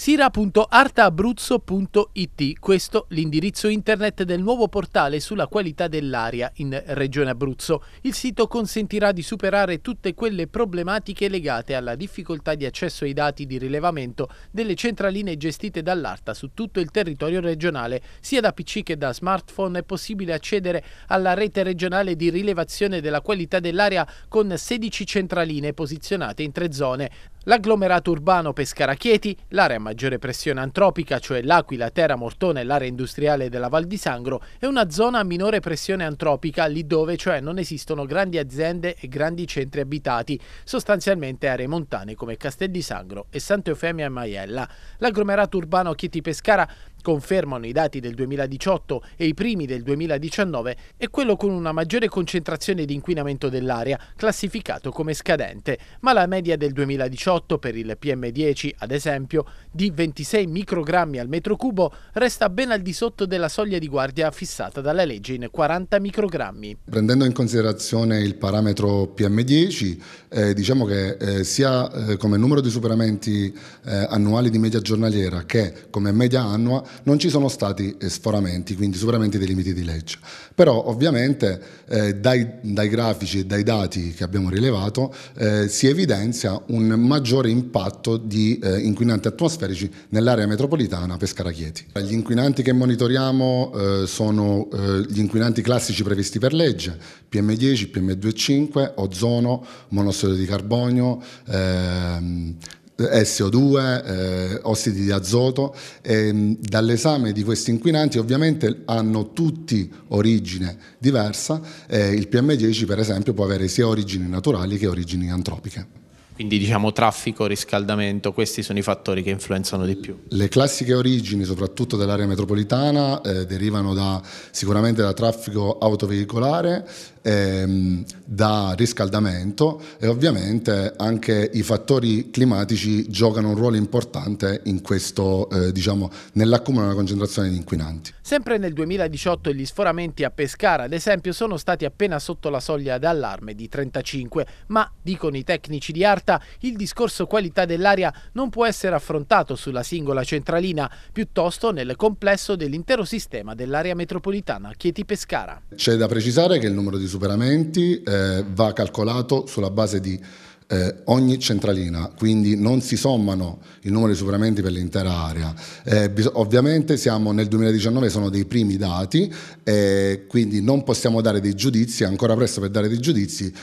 sira.artaabruzzo.it, questo l'indirizzo internet del nuovo portale sulla qualità dell'aria in Regione Abruzzo. Il sito consentirà di superare tutte quelle problematiche legate alla difficoltà di accesso ai dati di rilevamento delle centraline gestite dall'ARTA su tutto il territorio regionale. Sia da PC che da smartphone è possibile accedere alla rete regionale di rilevazione della qualità dell'aria con 16 centraline posizionate in tre zone. L'agglomerato urbano Pescara-Chieti, l'area a maggiore pressione antropica, cioè l'Aquila, Terra, Mortone e l'area industriale della Val di Sangro, è una zona a minore pressione antropica, lì dove cioè non esistono grandi aziende e grandi centri abitati, sostanzialmente aree montane come Castel di Sangro e Sant'Eufemia e Maiella. L'agglomerato urbano Chieti-Pescara confermano i dati del 2018 e i primi del 2019, è quello con una maggiore concentrazione di inquinamento dell'aria, classificato come scadente, ma la media del 2018 per il PM10, ad esempio, di 26 microgrammi al metro cubo, resta ben al di sotto della soglia di guardia fissata dalla legge in 40 microgrammi. Prendendo in considerazione il parametro PM10, eh, diciamo che eh, sia eh, come numero di superamenti eh, annuali di media giornaliera che come media annua non ci sono stati eh, sforamenti, quindi superamenti dei limiti di legge. Però ovviamente eh, dai, dai, grafici e dai dati che abbiamo rilevato eh, si evidenzia un maggiore impatto di eh, inquinanti atmosferici nell'area metropolitana Pescara-Chieti. Gli inquinanti che monitoriamo eh, sono eh, gli inquinanti classici previsti per legge, PM10, PM2,5, ozono, monossido di carbonio, ehm, eh, SO2, eh, ossidi di azoto. Ehm, dall'esame di questi inquinanti ovviamente hanno tutti origine diversa, eh, il PM10 per esempio può avere sia origini naturali che origini antropiche. Quindi diciamo traffico, riscaldamento, questi sono i fattori che influenzano di più. Le classiche origini, soprattutto dell'area metropolitana, eh, derivano da, sicuramente da traffico autoveicolare, ehm, da riscaldamento e ovviamente anche i fattori climatici giocano un ruolo importante in questo, eh, diciamo, nell'accumulo della concentrazione di inquinanti. Sempre nel 2018 gli sforamenti a Pescara, ad esempio, sono stati appena sotto la soglia d'allarme di 35, ma dicono i tecnici di arte volta il discorso qualità dell'aria non può essere affrontato sulla singola centralina, piuttosto nel complesso dell'intero sistema dell'area metropolitana Chieti-Pescara. C'è da precisare che il numero di superamenti eh, va calcolato sulla base di eh, ogni centralina, quindi non si sommano il numero di superamenti per l'intera area. Eh, ovviamente siamo nel 2019, sono dei primi dati, eh, quindi non possiamo dare dei giudizi, ancora presto per dare dei giudizi,